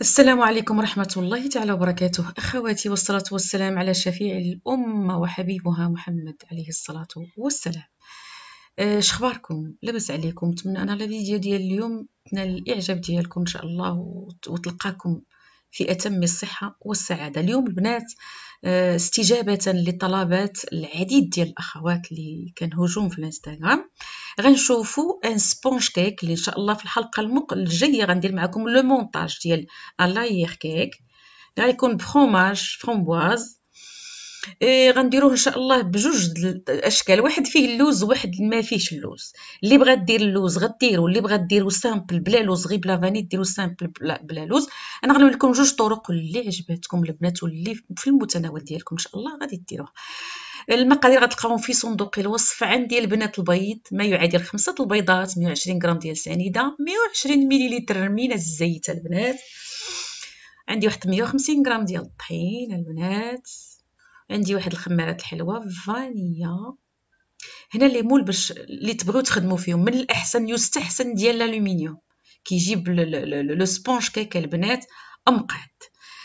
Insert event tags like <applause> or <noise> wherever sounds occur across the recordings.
السلام عليكم ورحمة الله تعالى وبركاته أخواتي والصلاة والسلام على شفيع الأمة وحبيبها محمد عليه الصلاة والسلام آه، شخباركم لبس عليكم نتمنى أن الفيديو ديال اليوم تنال الإعجاب ديالكم إن شاء الله وتلقاكم في أتم الصحة والسعادة اليوم البنات آه، استجابة لطلبات العديد ديال الأخوات اللي كان هجوم في الانستغرام غنشوفوا ان سبونج كيك اللي ان شاء الله في الحلقه المق... الجايه غندير معكم لو مونتاج ديال لايير كيك غيكون بفرماج فرومبواز إيه غنديروه ان شاء الله بجوج الاشكال واحد فيه اللوز وواحد ما فيهش اللوز اللي بغا دير اللوز غديرو اللي بغا ديرو سامبل بلا لوز غير بلا فاني ديرو سامبل بلا, بلا لوز انا غنقول لكم جوج طرق اللي عجبتكم البنات واللي في المتناول ديالكم ان شاء الله غادي ديروه المقادير غتلقاوهم في صندوق الوصف عندي البنات البيض ما يعادل خمسة البيضات 120 غرام ديال سنيدة 120 مليلتر من الزيت البنات عندي واحد 150 غرام ديال الطحين البنات عندي واحد الخمارات الحلوه فانيا هنا مول باش اللي تبغيو تخدموا فيهم من الاحسن يستحسن ديال الالومنيوم كيجيب لو سبونج كيك البنات امقعد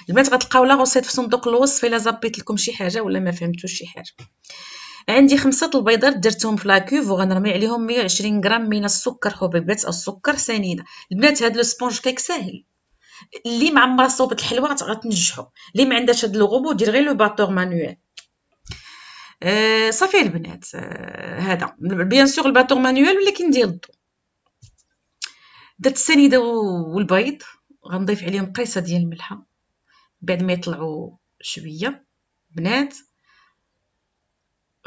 البنات غتلقاو لا غوسيط في صندوق الوصف الا زابيت لكم شي حاجه ولا ما فهمتوش شي حاجه عندي خمسة البيضات درتهم في لاكوف وغنرمي عليهم 120 غرام من السكر حبيبات السكر سنينه البنات هاد لو سبونج كيك ساهل اللي معمره عمرها صوبت الحلوه غتنجحو اللي ما عندهاش هاد الغوبو دير غير لو باتور مانويل آه، صافي البنات آه، هذا بيان سور الباتور مانيوال ولكن ديال الضو درت السنيده والبيض غنضيف عليهم قيصه ديال الملحه بعد ما يطلعوا شويه بنات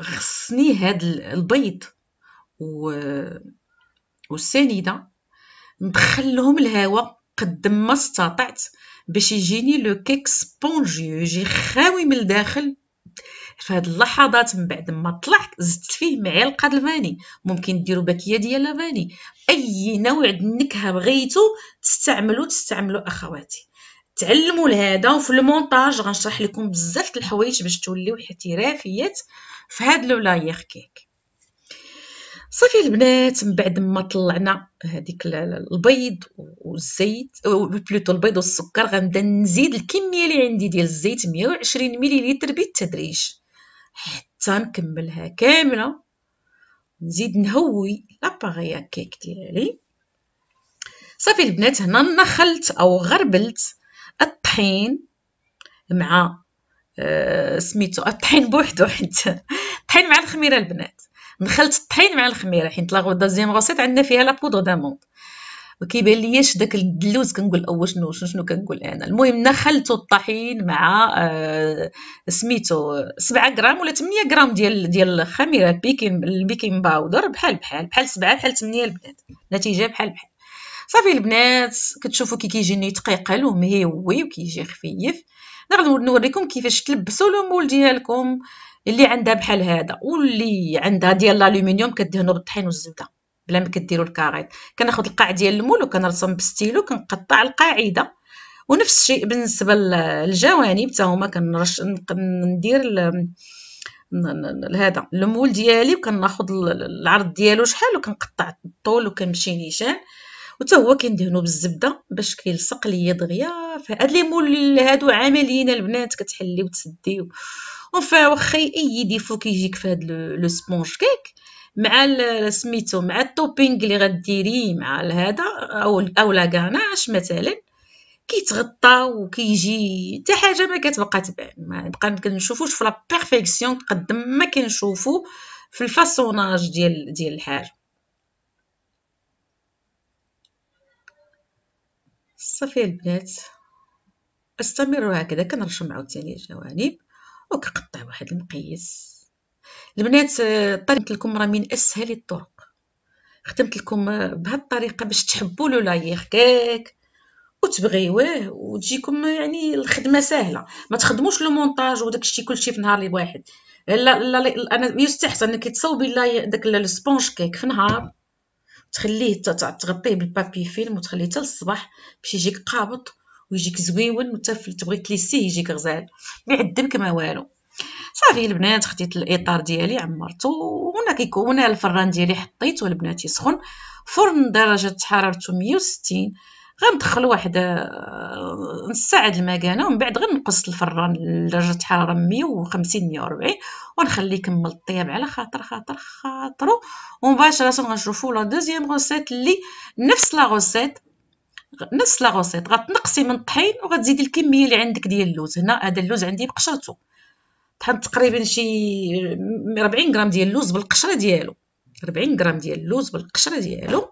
خصني هاد البيض و والسنيده ندخل لهم الهواء قد ما استطعت باش يجيني لو كيك سبونجي يجي خاوي من الداخل في هاد اللحظات من بعد ما طلع زدت فيه معلقه الفاني ممكن ديروا باكيه ديال الفاني اي نوع د النكهه بغيتو تستعملوا تستعملوا اخواتي تعلموا لهذا وفي المونتاج غنشرح لكم بزاف د الحوايج باش توليو احترافيات في لو لولايير كيك صافي البنات من بعد ما طلعنا هذيك البيض والزيت بلوتو البيض والسكر غنبدا نزيد الكميه اللي عندي ديال الزيت 120 مليلتر بالتدريج حتى نكملها كامله نزيد نهوي لاباغيا كيك ديالي صافي البنات هنا نخلت او غربلت الطحين مع آه، سميتو الطحين بوحدو <laughs> حيت الطحين مع الخميره البنات نخلت الطحين مع الخميره حيت لا دوزيام غوسيت عندنا فيها لا بودو داموند وكيبان لياش داك الدلوز كنقول او شنو شنو كنقول انا المهم نخلتو الطحين مع آه، سميتو 7 غرام ولا 8 غرام ديال ديال الخميره البيكين البيكين باودر بحال بحال بحال 7 بحال 8 البنات النتيجه بحال بحال صافي البنات كتشوفوا كي كيجيني تقيقل ومهيوي وكيجي خفيف نقدر نوريكم كيفاش تلبسوا لو ديالكم اللي عندها بحال هذا واللي عندها ديال الالومنيوم كدهنوا بالطحين والزبده بلا ما كديروا الكاريط كناخذ القاع ديال المول وكنرسم بستيلو كنقطع القاعده ونفس الشيء بالنسبه للجوانب حتى هما كنرش ندير هذا المول ديالي وكناخذ العرض ديالو شحال وكنقطع الطول وكنمشي نيشان وتا هو كندهنو بالزبده باش كيلصق ليا دغيا فهاد لي مول هادو عمليين البنات كتحلي وتسدي وفا واخا اي ديفو كيجيك في هاد لو سبونج كيك مع سميتو مع التوبينغ اللي غديري مع هذا او او لا غاناش مثلا كيتغطى وكيجي حتى حاجه ما كتبقى تبان ما بقى ما كنشوفوش في لا بيرفيكسيون قد ما كنشوفو في الفاسوناج ديال ديال الحاجه صافي البنات استمروا هكذا كنرسم عاوتاني الجوانب وكنقطع واحد المقياس البنات طريقه لكم راه من اسهل الطرق خدمت لكم بهاد الطريقه باش تحبوا لو لايغ كيك وتبغيوه وتجيكم يعني الخدمه سهله ما تخدموش لو مونتاج وداك الشيء كلشي في نهار واحد لا لا انا يستحسن انك تصاوبي داك السبونج كيك في نهار تخليه تغطيه بالبابي فيلم وتخليه حتى للصباح باش يجيك قابط ويجيك زويون وتا تبغي تليسيه يجيك غزال ما يعدم ما والو صافي البنات خديت الاطار ديالي عمرته وهنا كيكون الفران ديالي حطيته البنات يسخن فرن درجه حرارته 160 غندخل واحد آه، نص ساعه د المكانه ومن بعد غنقص الفران لدرجه حراره 150 140 ونخليه يكمل الطياب على خاطر خاطر خاطرو ومباشره غنشوفوا لا دوزيام غوسيت اللي نفس لا غوسيت نفس لا غوسيت غتنقصي من الطحين وغتزيدي الكميه اللي عندك ديال اللوز هنا هذا اللوز عندي بقشرته طحنت تقريبا شي 40 غرام ديال اللوز بالقشره ديالو 40 غرام ديال اللوز بالقشره ديالو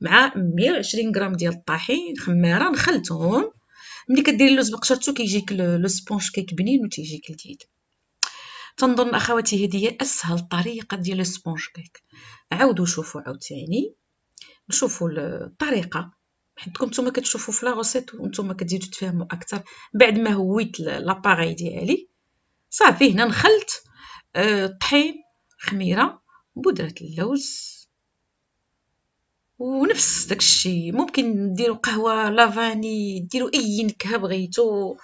مع 120 غرام ديال الطحين خماره نخلطهم ملي كديري اللوز بقشرتو كيجيك لو سبونج كيك بنين وتيجيك لذيذ تنظن اخواتي هذه هي اسهل طريقه ديال لو سبونج كيك عاودوا شوفوا عاوتاني نشوفوا الطريقه حيتكم نتوما كتشوفوا في لا غوسيت وانتم كتزيدوا تفهموا اكثر بعد ما هويت لاباري ديالي صافي هنا نخلت الطحين آه، خميره بودره اللوز ونفس داكشي ممكن ديروا قهوه لافاني ديروا اي نكهه بغيتو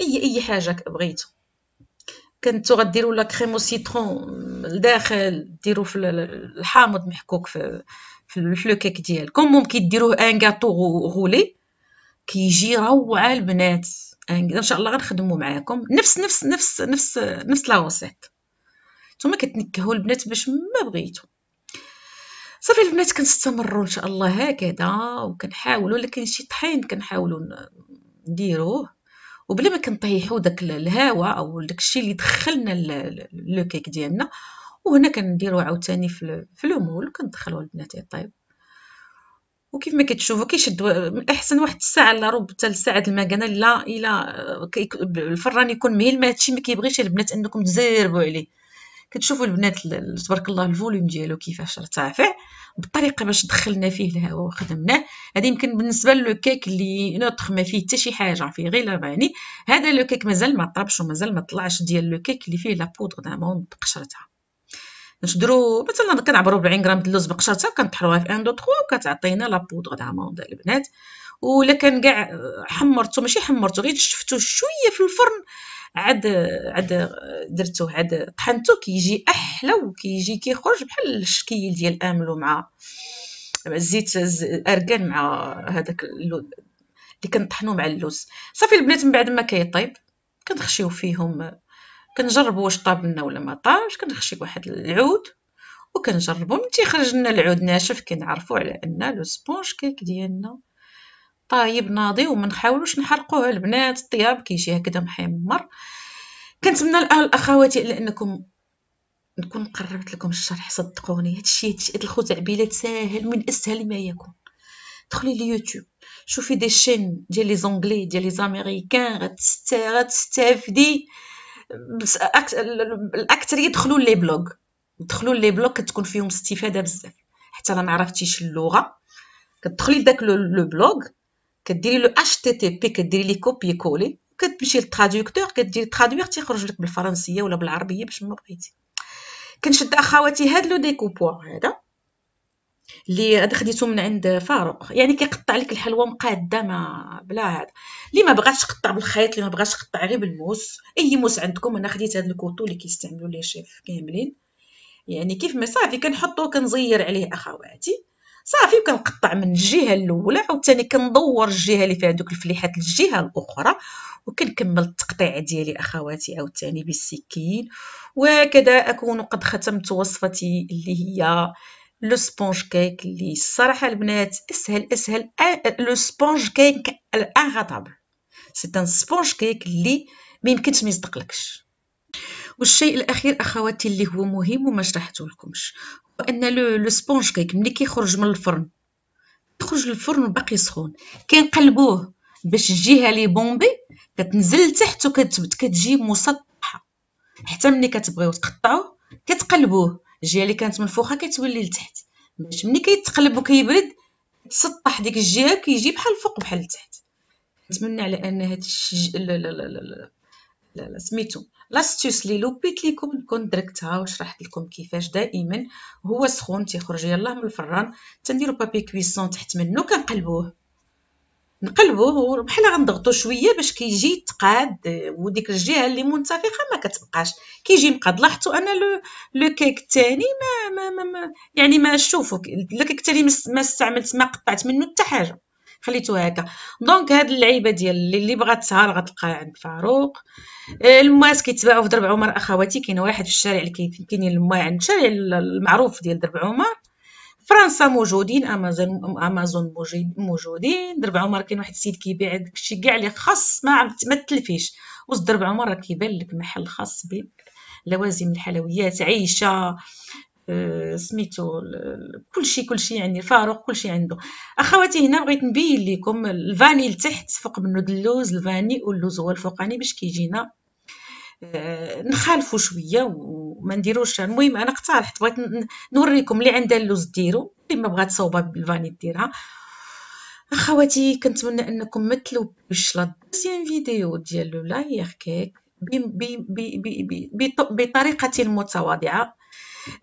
اي اي حاجه بغيتو كنتو غديروا لا كريم سيترون لداخل ديروا في الحامض محكوك في في الفلوكيك ديالكم ممكن ديروه ان غاتو غولي كيجي روعه البنات ان شاء الله غنخدموا معاكم نفس نفس نفس نفس نفس لا نتوما كتنكهوا البنات باش ما بغيتو صافي البنات كنستمروا ان شاء الله هكذا وكنحاولوا لكن شي طحين كنحاولوا نديروه وبلا ما كنطيحوا داك الهواء او داك الشيء اللي دخلنا لو كيك ديالنا وهنا كنديروا عاوتاني في المول كندخلوا البنات يطيب وكيف ما كتشوفوا كيشد من الاحسن واحد الساعه الا ربع حتى لساعه المكانه لا الا الفران يكون مهل ما هادشي ما كيبغيش البنات انكم تزربوا عليه كتشوفوا البنات تبارك الله الفوليوم ديالو كيفاش ارتفع بالطريقه باش دخلنا فيه الهواء وخدمناه هذا يمكن بالنسبه لو كيك اللي نوتخ ما فيه حتى شي حاجه فيه غير لافاني هذا لو كيك مازال ما طابش ومازال ما طلعش ديال لو كيك اللي فيه لا بودغ دامون بقشرتها نشدرو مثلا كنعبروا ب 20 غرام د اللوز بقشرتها كنطحروها في ان دو تخوا وكتعطينا لا بودغ دامون البنات ولا كان كاع حمرتو ماشي حمرتو غير شفتو شويه في الفرن عاد عاد درته عاد طحنته كيجي احلى وكيجي كيخرج بحال الشكيل ديال املو مع الزيت الاركان مع هذاك اللي كنطحنو مع اللوز صافي البنات من بعد ما كيطيب كنخشيو فيهم كنجربوا واش طاب لنا ولا ما طابش كنخشي واحد العود وكنجربوا من تيخرج لنا العود ناشف كنعرفوا على ان لو سبونج كيك ديالنا طايب ناضي وما نحاولوش نحرقوه البنات الطياب كيجي هكذا محمر كنتمنى الاخوات لانكم نكون قربت لكم الشرح صدقوني هادشي الخوت عبيلات ساهل من اسهل ما يكون دخلي ليوتيوب شوفي دي شين ديال لي زونغلي ديال لي زاميريكان غتستافدي بس الاكثريه يدخلوا لي بلوغ دخلوا لي بلوغ كتكون فيهم استفاده بزاف حتى انا ما عرفتيش اللغه كتدخلي لداك لو بلوغ كديري لو اتش تي تي بي كديري لي كوبي كولي كتمشي للتراديكتور كديري ترادوير تيخرج لك بالفرنسيه ولا بالعربيه باش ما بغيتي كنشد اخواتي هاد لو ديكوبوا هذا اللي هذا خديته من عند فاروق يعني كيقطع لك الحلوه مقاده ما بلا هذا اللي ما بغاش تقطع بالخيط اللي ما بغاش تقطع غير بالموس اي موس عندكم انا خديت هاد الكوتو اللي كيستعملوا ليه شيف كاملين يعني كيف ما صافي كنحطو كنزير عليه اخواتي صافي وكنقطع من الجهه الاولى عاوتاني كندور الجهه اللي فيها دوك الفليحات للجهه الاخرى وكنكمل التقطيع ديالي اخواتي عاوتاني بالسكين وكذا اكون قد ختمت وصفتي اللي هي لو سبونج كيك اللي الصراحه البنات اسهل اسهل لو سبونج كيك الانغطابل سي ان سبونج كيك اللي ما يمكنش ما يصدقلكش والشيء الاخير اخواتي اللي هو مهم وما شرحته لكمش هو ان لو سبونج كيك ملي كيخرج من الفرن يخرج الفرن باقي سخون كنقلبوه باش الجهه لي بومبي كتنزل لتحت وكتبت كتجي مسطحه حتى ملي كتبغيو تقطعوه كتقلبوه الجهه اللي كانت من فوقها كتولي لتحت باش ملي كيتقلب وكيبرد تسطح ديك الجهه كيجي بحال الفوق بحال التحت نتمنى على ان هاد الشج... لا لا سميتو لاستوس لي لوبيت ليكم نكون دركتها وشرحت لكم كيفاش دائما هو سخون تيخرج يلاه من الفران تنديرو بابي كويسون تحت منه كنقلبوه نقلبوه بحال غنضغطو شويه باش كيجي تقاد وديك الجهه اللي منتفخه ما كتبقاش كيجي مقاد لاحظتوا انا لو لو كيك الثاني ما, ما, ما, ما يعني ما شوفوا الكيك الثاني ما استعملت ما قطعت منه حتى حاجه خليتو هكا دونك هاد اللعيبه ديال اللي بغات تسهر غتلقاها عند فاروق آه، الماس كيتباعوا في درب عمر اخواتي كاين واحد في الشارع اللي كاين الماء عند الشارع المعروف ديال درب عمر فرنسا موجودين امازون امازون موجودين درب عمر كاين واحد السيد كيبيع داكشي كاع اللي خاص ما ما تلفيش وسط درب عمر راه كيبان لك محل خاص بلوازم لوازم الحلويات عيشه آه، سميتو كلشي كلشي يعني فاروق كلشي عنده اخواتي هنا بغيت نبين لكم الفاني لتحت فوق منه اللوز الفاني واللوز هو الفوقاني باش كيجينا آه، نخالفو شويه وما نديروش المهم انا اقترحت بغيت نوريكم اللي عندها اللوز ديرو اللي ما بغات صوبه بالفاني ديرها اخواتي كنتمنى انكم مثلوا باش لا فيديو ديال لولا هي كيك بطريقه متواضعه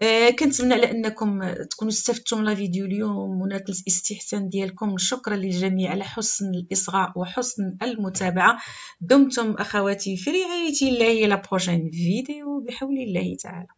آه، كنتمنى على انكم تكونوا استفدتوا من لا فيديو اليوم ونالت الاستحسان ديالكم شكرا للجميع على حسن الاصغاء وحسن المتابعه دمتم اخواتي في رعايه الله الى بروجين فيديو بحول الله تعالى